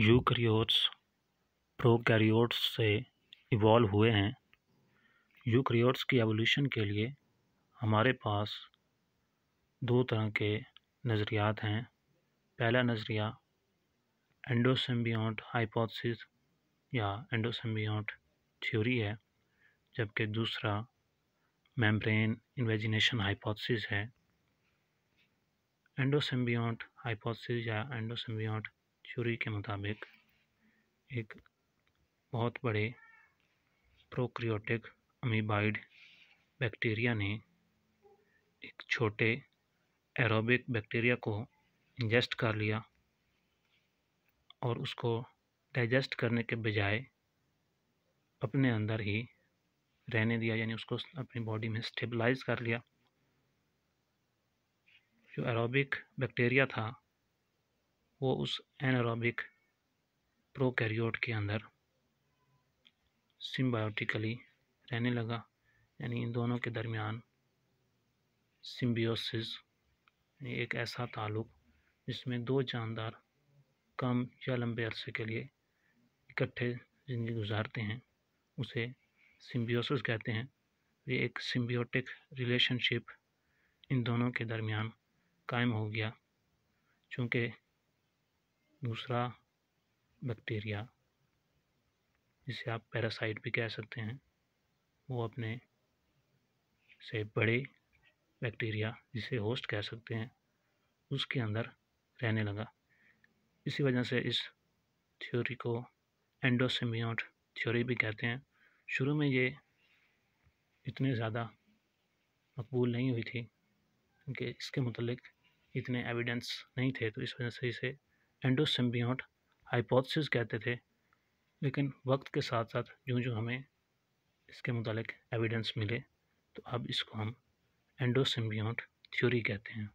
eukaryotes prokaryotes से evolve हुए हैं यूकैरियोट्स की एवोल्यूशन के लिए हमारे पास दो तरह के नज़रियात हैं पहला नज़रिया एंडोसम्बियट हाइपोथेसिस या एंडोसम्बियट थ्योरी है जबकि दूसरा मेम्ब्रेन इन्वेजिनेशन हाइपोथेसिस है एंडोसम्बियट हाइपोथेसिस या एंडोसम्बियट थ्योरी के मुताबिक एक बहुत बड़े प्रोक्रियोटिक अमीबाइड बैक्टीरिया ने एक छोटे एरोबिक बैक्टीरिया को इंजेस्ट कर लिया और उसको डाइजेस्ट करने के बजाय अपने अंदर ही रहने दिया यानी उसको अपनी बॉडी में स्टेबलाइज कर लिया जो एरोबिक बैक्टीरिया था वो उस एनारोबिक प्रोकैरियोट के अंदर सिम्बायोटिकली रहने लगा यानी इन दोनों के दरमियान सिम्बियोसिस एक ऐसा ताल्लुक जिसमें दो जानदार कम या लंबे अरसे के लिए इकट्ठे ज़िंदगी गुजारते हैं उसे सिम्बियोसिस कहते हैं ये एक सिम्बियोटिक रिलेशनशिप इन दोनों के दरमियान कायम हो गया चूँकि दूसरा बैक्टीरिया जिसे आप पैरासाइट भी कह सकते हैं वो अपने से बड़े बैक्टीरिया जिसे होस्ट कह सकते हैं उसके अंदर रहने लगा इसी वजह से इस थ्योरी को एंडोसेमियोट थ्योरी भी कहते हैं शुरू में ये इतने ज़्यादा मकबूल नहीं हुई थी कि इसके मतलब इतने एविडेंस नहीं थे तो इस वजह से इसे एंडोसिम्बियोट हाइपोथेसिस कहते थे लेकिन वक्त के साथ साथ जो जो हमें इसके मुतालिक एविडेंस मिले तो अब इसको हम एंडोसिम्बियोट थ्योरी कहते हैं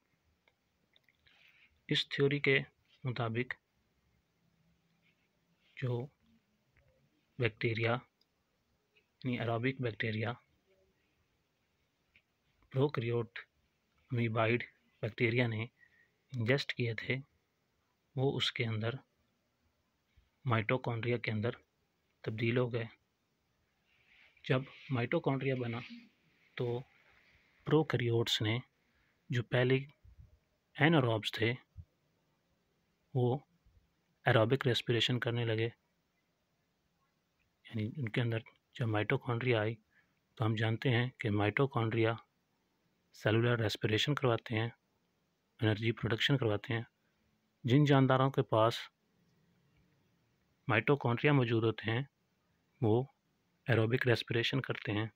इस थ्योरी के मुताबिक जो बैक्टीरिया यानी aerobic bacteria prokaryote amoeboid bacteria ने इंजेस्ट किए थे वो उसके अंदर माइटोकॉन्ड्रिया के अंदर तब्दील हो गए जब माइटोकॉन्ड्रिया बना तो प्रोकैरियोट्स ने जो पहले एनोरॉब्स थे वो एरोबिक रेस्पिरेशन करने लगे यानी उनके अंदर जब माइटोकॉन्ड्रिया आई तो हम जानते हैं कि माइटोकॉन्ड्रिया सेलुलर रेस्पिरेशन करवाते हैं एनर्जी प्रोडक्शन करवाते हैं जिन जानदारों के पास माइटोकॉन्ट्रिया मौजूद होते हैं वो एरोबिक रेस्पिरेशन करते हैं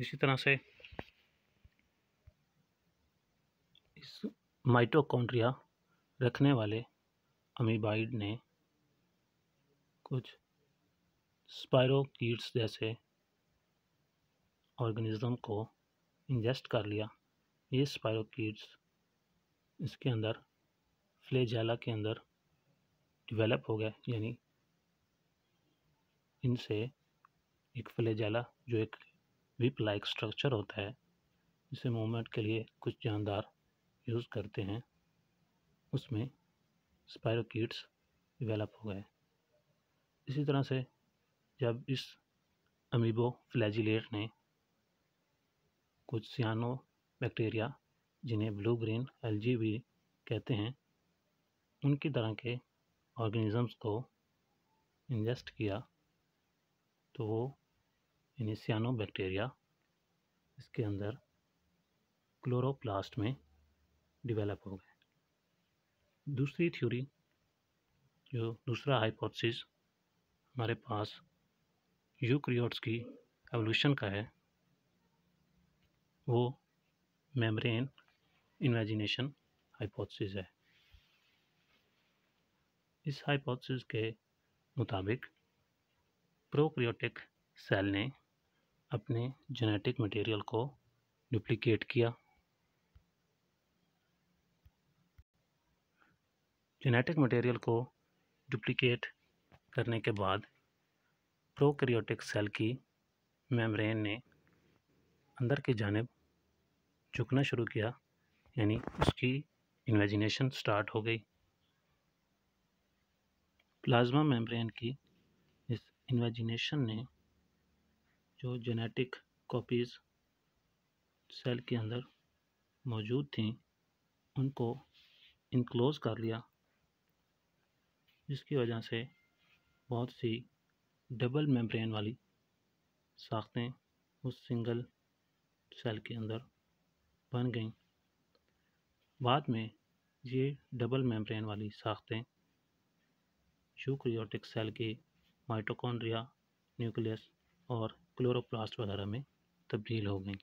इसी तरह से इस माइटोकॉन्ट्रिया रखने वाले अमीबाइड ने कुछ कीड्स जैसे ऑर्गेनिज्म को इंजेस्ट कर लिया ये कीड्स इसके अंदर फ्लेजाला के अंदर डिवेलप हो गया यानी इनसे एक फ्लेजाला जो एक विप लाइक स्ट्रक्चर होता है जिसे मूवमेंट के लिए कुछ जानदार यूज़ करते हैं उसमें स्पायरोकीट्स डिवेलप हो गए इसी तरह से जब इस अमीबो फ्लैजिलेट ने कुछ सियानो बैक्टीरिया जिन्हें ब्लू ग्रीन एलजी भी कहते हैं उनकी तरह के ऑर्गेनिज़म्स को इंजेस्ट किया तो वो इनिसियानो बैक्टीरिया इसके अंदर क्लोरोप्लास्ट में डिवेलप हो गए दूसरी थ्योरी जो दूसरा हाइपोथेसिस हमारे पास यूक्रियोट्स की एवोल्यूशन का है वो मेम्ब्रेन इन्वेजिनेशन हाइपोथेसिस है इस हाइपोथेसिस के मुताबिक प्रोक्रियोटिक सेल ने अपने जेनेटिक मटेरियल को डुप्लीकेट किया जेनेटिक मटेरियल को डुप्लीकेट करने के बाद प्रोक्रियोटिक सेल की मेम्ब्रेन ने अंदर की जानब झुकना शुरू किया यानी उसकी इन्वेजिनेशन स्टार्ट हो गई प्लाज्मा मेम्ब्रेन की इस इन्वेजिनेशन ने जो जेनेटिक कॉपीज़ सेल के अंदर मौजूद थी उनको इनक्लोज कर लिया जिसकी वजह से बहुत सी डबल मेम्ब्रेन वाली साख्तें उस सिंगल सेल के अंदर बन गईं बाद में ये डबल मेम्ब्रेन वाली साख्तें यूक्रियोटिक सेल के माइटोकॉन्ड्रिया न्यूक्लियस और क्लोरोप्लास्ट वगैरह में तब्दील हो गई